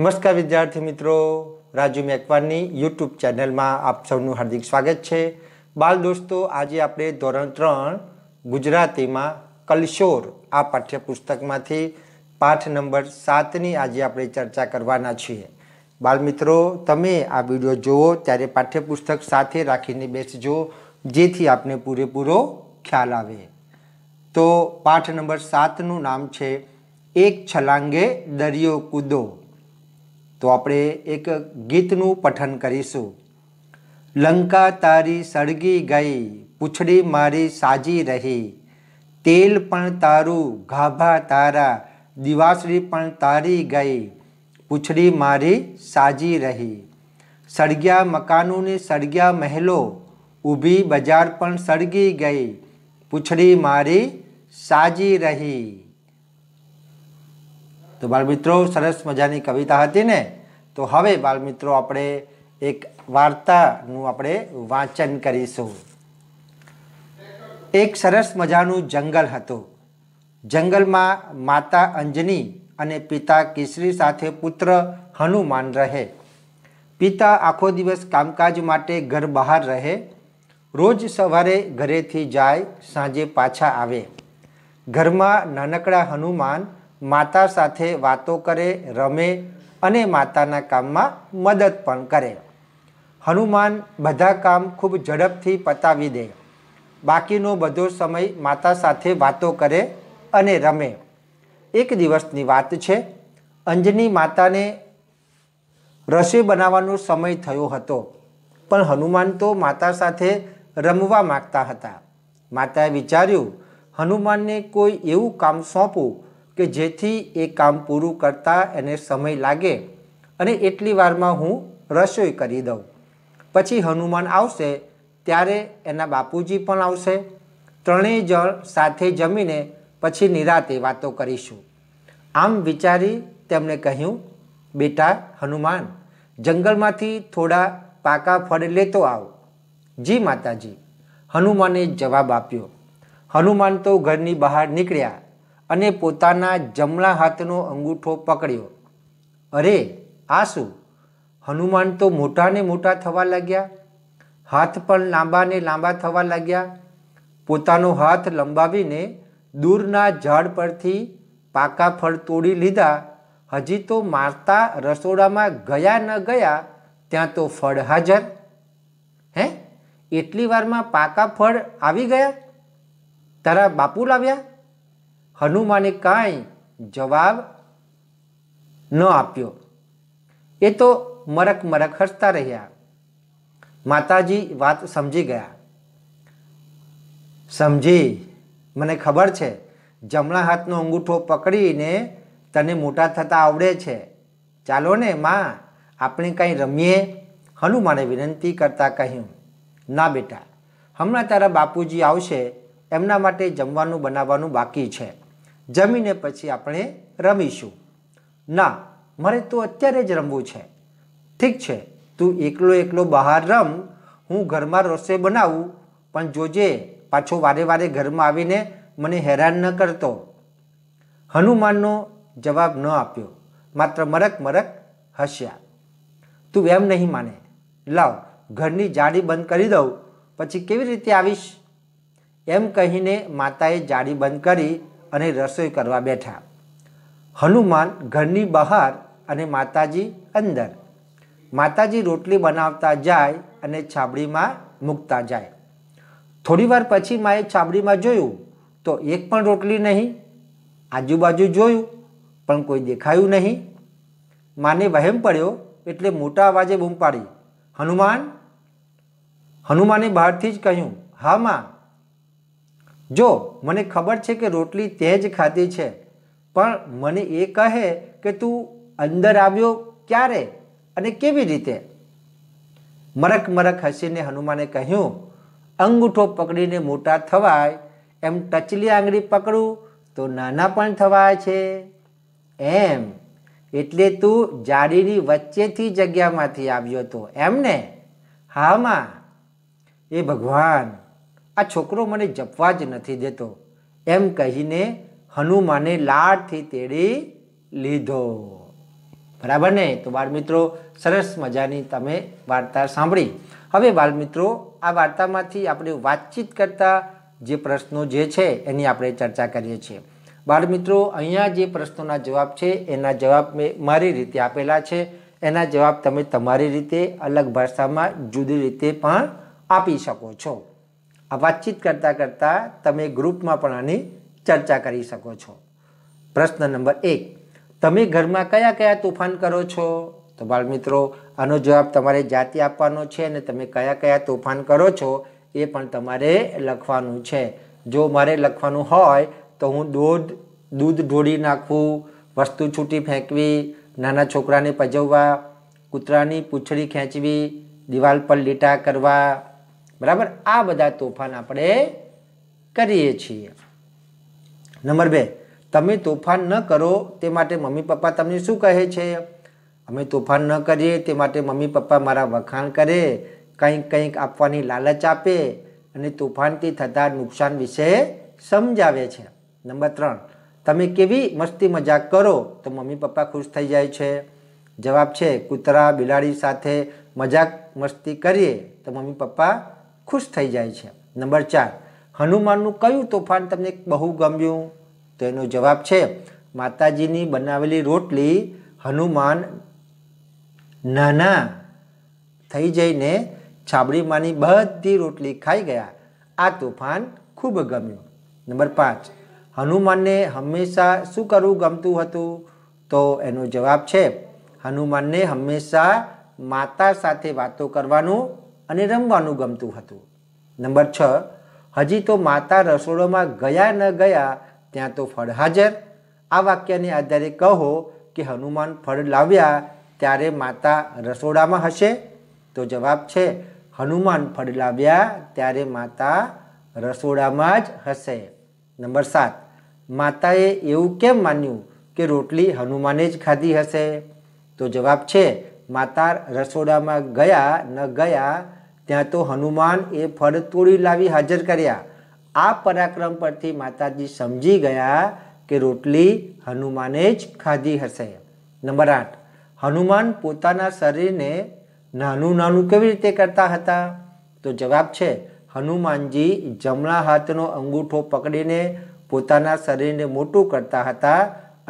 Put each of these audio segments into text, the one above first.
નમસ્કાર વિદ્યાર્થી મિત્રો રાજુ મેકવાનની યુટ્યુબ ચેનલમાં આપ સૌનું હાર્દિક સ્વાગત છે બાલ દોસ્તો આજે આપણે ધોરણ ત્રણ ગુજરાતીમાં કલશોર આ પાઠ્યપુસ્તકમાંથી પાઠ નંબર સાતની આજે આપણે ચર્ચા કરવાના છીએ બાળમિત્રો તમે આ વિડીયો જુઓ ત્યારે પાઠ્યપુસ્તક સાથે રાખીને બેસજો જેથી આપને પૂરેપૂરો ખ્યાલ આવે તો પાઠ નંબર સાતનું નામ છે એક છલાંગે દરિયો કૂદો તો આપણે એક ગીતનું પઠન કરીશું લંકા તારી સળગી ગઈ પૂછડી મારી સાજી રહી તેલ પણ તારું ગાભા તારા દિવાસળી પણ તારી ગઈ પૂછડી મારી સાજી રહી સળગ્યા મકાનોની સળગ્યા મહેલો ઊભી બજાર પણ સળગી ગઈ પૂછડી મારી સાજી રહી તો બાળમિત્રો સરસ મજાની કવિતા હતી ને તો હવે બાળમિત્રો આપણે એક વાર્તાનું આપણે વાંચન કરીશું એક સરસ મજાનું જંગલ હતું જંગલમાં માતા અંજની અને પિતા કેસરી સાથે પુત્ર હનુમાન રહે પિતા આખો દિવસ કામકાજ માટે ઘર બહાર રહે રોજ સવારે ઘરેથી જાય સાંજે પાછા આવે ઘરમાં નાનકડા હનુમાન માતા સાથે વાતો કરે રમે અને માતાના કામમાં મદદ પણ કરે હનુમાન બધા કામ ખૂબ ઝડપથી પતાવી દે બાકીનો બધો સમય માતા સાથે વાતો કરે અને રમે એક દિવસની વાત છે અંજની માતાને રસોઈ બનાવવાનો સમય થયો હતો પણ હનુમાન તો માતા સાથે રમવા માગતા હતા માતાએ વિચાર્યું હનુમાનને કોઈ એવું કામ સોંપવું કે જેથી એ કામ પૂરું કરતાં એને સમય લાગે અને એટલી વારમાં હું રસોઈ કરી દઉં પછી હનુમાન આવશે ત્યારે એના બાપુજી પણ આવશે ત્રણેય જણ સાથે જમીને પછી નિરાતે વાતો કરીશું આમ વિચારી તેમણે કહ્યું બેટા હનુમાન જંગલમાંથી થોડા પાકા ફળ લેતો આવ જી માતાજી હનુમાને જવાબ આપ્યો હનુમાન તો ઘરની બહાર નીકળ્યા અને પોતાના જમણા હાથનો અંગૂઠો પકડ્યો અરે આ શું હનુમાન તો મોટાને મોટા થવા લાગ્યા હાથ પણ લાંબાને લાંબા થવા લાગ્યા પોતાનો હાથ લંબાવીને દૂરના ઝાડ પરથી પાકા ફળ તોડી લીધા હજી તો મારતા રસોડામાં ગયા ન ગયા ત્યાં તો ફળ હાજર હે એટલી વારમાં પાકા ફળ આવી ગયા તારા બાપુ લાવ્યા હનુમાને કાંઈ જવાબ ન આપ્યો એ તો મરક મરક હસતા રહ્યા માતાજી વાત સમજી ગયા સમજી મને ખબર છે જમણા હાથનો અંગૂઠો પકડીને તને મોટા થતા આવડે છે ચાલો ને માં આપણે કંઈ રમીએ હનુમાને વિનંતી કરતાં કહ્યું ના બેટા હમણાં તારા બાપુજી આવશે એમના માટે જમવાનું બનાવવાનું બાકી છે જમીને પછી આપણે રમીશું ના મારે તો અત્યારે જ રમવું છે ઠીક છે તું એકલો એકલો બહાર રમ હું ઘરમાં રસોઈ બનાવું પણ જોજે પાછો વારે વારે ઘરમાં આવીને મને હેરાન ન કરતો હનુમાનનો જવાબ ન આપ્યો માત્ર મરક મરક હસ્યા તું એમ નહીં માને લાવ ઘરની જાળી બંધ કરી દઉં પછી કેવી રીતે આવીશ એમ કહીને માતાએ જાળી બંધ કરી અને રસોઈ કરવા બેઠા હનુમાન ઘરની બહાર અને માતાજી અંદર માતાજી રોટલી બનાવતા જાય અને છાબડીમાં મૂકતા જાય થોડીવાર પછી માએ છાબડીમાં જોયું તો એક પણ રોટલી નહીં આજુબાજુ જોયું પણ કોઈ દેખાયું નહીં માને વહેમ પડ્યો એટલે મોટા અવાજે બૂમ પાડી હનુમાન હનુમાને બહારથી જ કહ્યું હા માં જો મને ખબર છે કે રોટલી તે જ ખાધી છે પણ મને એ કહે કે તું અંદર આવ્યો ક્યારે અને કેવી રીતે મરક મરક હસીને હનુમાને કહ્યું અંગૂઠો પકડીને મોટા થવાય એમ ટચલી આંગળી પકડું તો નાના પણ થવાય છે એમ એટલે તું જાડીની વચ્ચેથી જગ્યામાંથી આવ્યો હતો એમને હામાં એ ભગવાન આ છોકરો મને જપવા જ નથી દેતો એમ કહીને હનુમાને લાડથી તેડી લીધો બરાબર ને તો બાળમિત્રો સરસ મજાની તમે વાર્તા સાંભળી હવે બાળમિત્રો આ વાર્તામાંથી આપણે વાતચીત કરતા જે પ્રશ્નો જે છે એની આપણે ચર્ચા કરીએ છીએ બાળમિત્રો અહીંયા જે પ્રશ્નોના જવાબ છે એના જવાબ મેં મારી રીતે આપેલા છે એના જવાબ તમે તમારી રીતે અલગ ભાષામાં જુદી રીતે પણ આપી શકો છો આ વાતચીત કરતાં કરતાં તમે ગ્રુપમાં પણ આની ચર્ચા કરી શકો છો પ્રશ્ન નંબર એક તમે ઘરમાં કયા કયા તોફાન કરો છો તો બાળમિત્રો આનો જવાબ તમારે જાતિ આપવાનો છે અને તમે કયા કયા તોફાન કરો છો એ પણ તમારે લખવાનું છે જો મારે લખવાનું હોય તો હું દૂધ દૂધ ઢોળી નાખવું વસ્તુ છૂટી ફેંકવી નાના છોકરાને પજવવા કૂતરાની પૂંછડી ખેંચવી દિવાલ પર લીટા કરવા બરાબર આ બધા તોફાન આપણે કરીએ છીએ નંબર બે તમે તોફાન ન કરો તે માટે મમ્મી પપ્પા તમને શું કહે છે અમે તોફાન ન કરીએ તે માટે મમ્મી પપ્પા મારા વખાણ કરે કંઈક કંઈક આપવાની લાલચ આપે અને તોફાનથી થતા નુકસાન વિશે સમજાવે છે નંબર ત્રણ તમે કેવી મસ્તી મજાક કરો તો મમ્મી પપ્પા ખુશ થઈ જાય છે જવાબ છે કૂતરા બિલાડી સાથે મજાક મસ્તી કરીએ તો મમ્મી પપ્પા ખુશ થઈ જાય છે નંબર ચાર હનુમાનનું કયું તોફાન તમને બહુ ગમ્યું તો એનો જવાબ છે માતાજીની બનાવેલી રોટલી હનુમાન નાના થઈ જઈને છાબડીમાંની બધી રોટલી ખાઈ ગયા આ તોફાન ખૂબ ગમ્યું નંબર પાંચ હનુમાનને હંમેશા શું કરવું ગમતું હતું તો એનો જવાબ છે હનુમાનને હંમેશા માતા સાથે વાતો કરવાનું અને રમવાનું ગમતું હતું નંબર છ હજી તો માતા રસોડામાં ગયા ન ગયા ત્યાં તો ફળ હાજર આ વાક્યને આધારે કહો કે હનુમાન ફળ લાવ્યા ત્યારે માતા રસોડામાં હશે તો જવાબ છે હનુમાન ફળ લાવ્યા ત્યારે માતા રસોડામાં જ હશે નંબર સાત માતાએ એવું કેમ માન્યું કે રોટલી હનુમાને જ ખાધી હશે તો જવાબ છે માતા રસોડામાં ગયા ન ગયા ત્યાં તો હનુમાન એ ફળ તોડી લાવી હાજર કર્યા આ પરાક્રમ પરથી માતાજી સમજી ગયા કે રોટલી હનુમાને જ ખાધી હશે નંબર આઠ હનુમાન પોતાના શરીરને નાનું નાનું કેવી રીતે કરતા હતા તો જવાબ છે હનુમાનજી જમણા હાથનો અંગૂઠો પકડીને પોતાના શરીરને મોટું કરતા હતા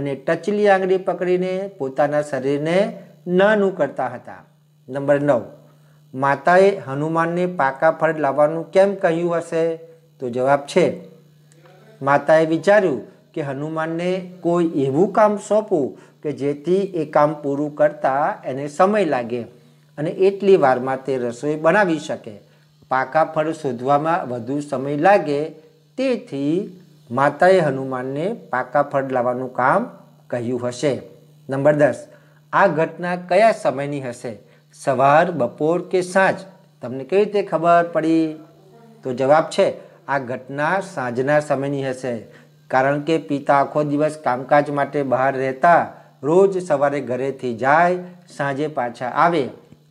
અને ટચલી આંગળી પકડીને પોતાના શરીરને નાનું કરતા હતા નંબર નવ માતાએ હનુમાનને પાકા ફળ લાવવાનું કેમ કહ્યું હશે તો જવાબ છે માતાએ વિચાર્યું કે હનુમાનને કોઈ એવું કામ સોંપવું કે જેથી એ કામ પૂરું કરતા એને સમય લાગે અને એટલી વારમાં તે રસોઈ બનાવી શકે પાકા ફળ શોધવામાં વધુ સમય લાગે તેથી માતાએ હનુમાનને પાકા ફળ લાવવાનું કામ કહ્યું હશે નંબર દસ આ ઘટના કયા સમયની હશે સવાર બપોર કે સાંજ તમને કેવી રીતે ખબર પડી તો જવાબ છે આ ઘટના સાંજના સમયની હશે કારણ કે પિતા આખો દિવસ કામકાજ માટે બહાર રહેતા રોજ સવારે ઘરેથી જાય સાંજે પાછા આવે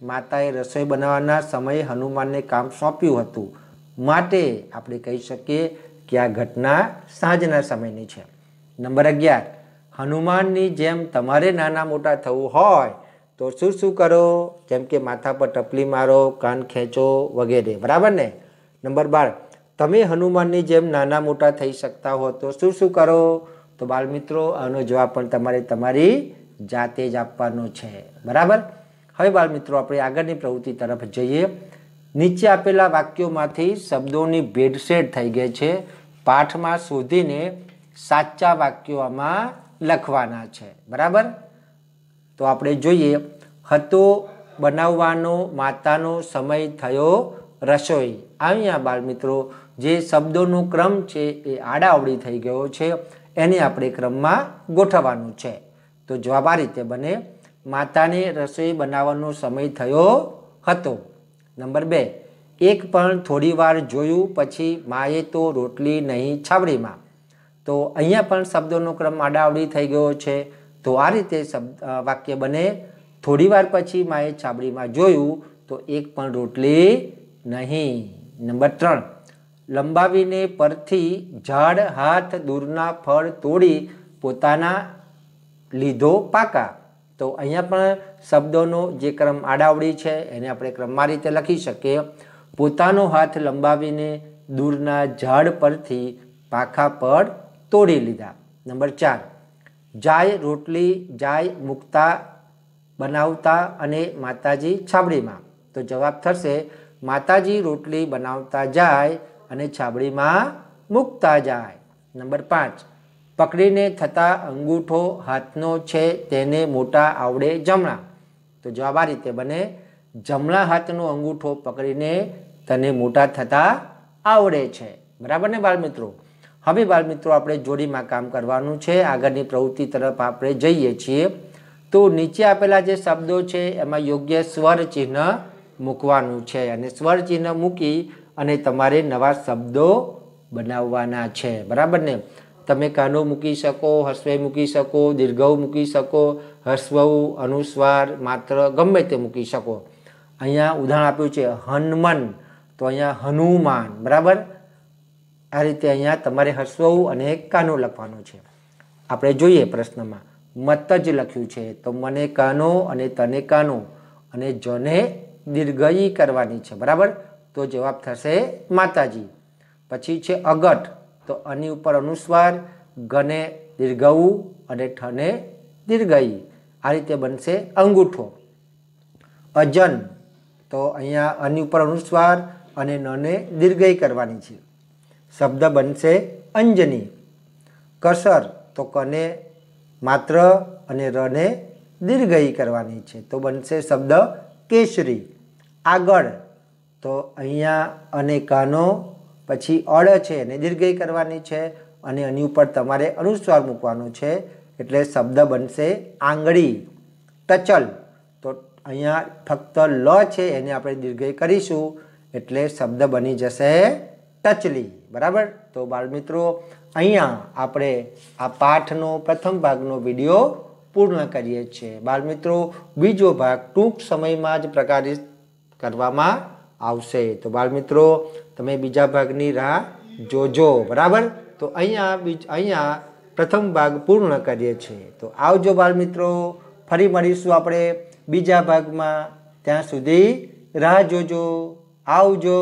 માતાએ રસોઈ બનાવવાના સમયે હનુમાનને કામ સોંપ્યું હતું માટે આપણે કહી શકીએ કે આ ઘટના સાંજના સમયની છે નંબર અગિયાર હનુમાનની જેમ તમારે નાના મોટા થવું હોય તો શું શું કરો જેમ કે માથા પર ટપલી મારો કાન ખેંચો વગેરે બરાબર ને નંબર બાર તમે હનુમાનની જેમ નાના મોટા થઈ શકતા હો તો શું શું કરો તો બાળમિત્રો આનો જવાબ પણ તમારે તમારી જાતે જ આપવાનો છે બરાબર હવે બાળમિત્રો આપણે આગળની પ્રવૃત્તિ તરફ જઈએ નીચે આપેલા વાક્યોમાંથી શબ્દોની ભેટસેટ થઈ ગઈ છે પાઠમાં શોધીને સાચા વાક્યો આમાં લખવાના છે બરાબર તો આપણે જોઈએ હતો બનાવવાનો માતાનો સમય થયો રસોઈ અહીંયા બાળમિત્રો જે શબ્દોનો ક્રમ છે એ આડાવડી થઈ ગયો છે એને આપણે ક્રમમાં ગોઠવવાનું છે તો જવાબ આ રીતે બને માતાને રસોઈ બનાવવાનો સમય થયો હતો નંબર બે એક પણ થોડી વાર જોયું પછી માએ તો રોટલી નહીં છાવડીમાં તો અહીંયા પણ શબ્દોનો ક્રમ આડાવડી થઈ ગયો છે તો આ રીતે શબ્દ વાક્ય બને થોડી વાર પછી માએ છાબડીમાં જોયું તો એક પણ રોટલી નહીં નંબર ત્રણ લંબાવીને પરથી ઝાડ હાથ દૂરના ફળ તોડી પોતાના લીધો પાકા તો અહીંયા પણ શબ્દોનો જે ક્રમ આડાવડી છે એને આપણે ક્રમમાં રીતે લખી શકીએ પોતાનો હાથ લંબાવીને દૂરના ઝાડ પરથી પાખા પર તોડી લીધા નંબર ચાર જાય રોટલી જાય મૂકતા બનાવતા અને માતાજી છાબડીમાં તો જવાબ થશે માતાજી રોટલી બનાવતા જાય અને છાબડીમાં મૂકતા જાય નંબર પાંચ પકડીને થતા અંગૂઠો હાથનો છે તેને મોટા આવડે જમણા તો જવાબ આ રીતે બને જમણા હાથનો અંગૂઠો પકડીને તને મોટા થતા આવડે છે બરાબર ને બાળમિત્રો હવે બાળમિત્રો આપણે જોડીમાં કામ કરવાનું છે આગળની પ્રવૃત્તિ તરફ આપણે જઈએ છીએ તો નીચે આપેલા જે શબ્દો છે એમાં યોગ્ય સ્વર ચિહ્ન મૂકવાનું છે અને સ્વર ચિહ્ન મૂકી અને તમારે નવા શબ્દો બનાવવાના છે બરાબર ને તમે કાનો મૂકી શકો હસ્વે મૂકી શકો દીર્ઘવ મૂકી શકો હસ્વઉ અનુસ્વાર માત્ર ગમે તે મૂકી શકો અહીંયા ઉદાહરણ આપ્યું છે હનુમન તો અહીંયા હનુમાન બરાબર આ રીતે અહીંયા તમારે હસવું અને કાનો લખવાનું છે આપણે જોઈએ પ્રશ્નમાં મત જ લખ્યું છે તો મને કાનો અને તને કાનો અને જને દીર્ઘઈ કરવાની છે બરાબર તો જવાબ થશે માતાજી પછી છે અગટ તો આની ઉપર અનુસ્વાર ગને દીર્ઘવું અને ઠને દીર્ઘઈ આ રીતે બનશે અંગૂઠો અજન તો અહીંયા આની ઉપર અનુસ્વાર અને નને દીર્ઘઈ કરવાની છે શબ્દ બનશે અંજની કસર તો કને માત્ર અને રને દીર્ઘઈ કરવાની છે તો બનશે શબ્દ કેસરી આગળ તો અહીંયા અને કાનો પછી અડ છે એને દીર્ઘઈ કરવાની છે અને એની ઉપર તમારે અનુસ્વાર મૂકવાનો છે એટલે શબ્દ બનશે આંગળી ટચલ તો અહીંયા ફક્ત લ છે એને આપણે દીર્ઘઈ કરીશું એટલે શબ્દ બની જશે ટચલી બરાબર તો બાળમિત્રો અહીંયા આપણે આ પાઠનો પ્રથમ ભાગનો વિડીયો પૂર્ણ કરીએ છીએ બાળમિત્રો બીજો ભાગ ટૂંક સમયમાં જ પ્રકાશિત કરવામાં આવશે તો બાળમિત્રો તમે બીજા ભાગની રાહ જોજો બરાબર તો અહીંયા અહીંયા પ્રથમ ભાગ પૂર્ણ કરીએ છીએ તો આવજો બાળમિત્રો ફરી મળીશું આપણે બીજા ભાગમાં ત્યાં સુધી રાહ જોજો આવજો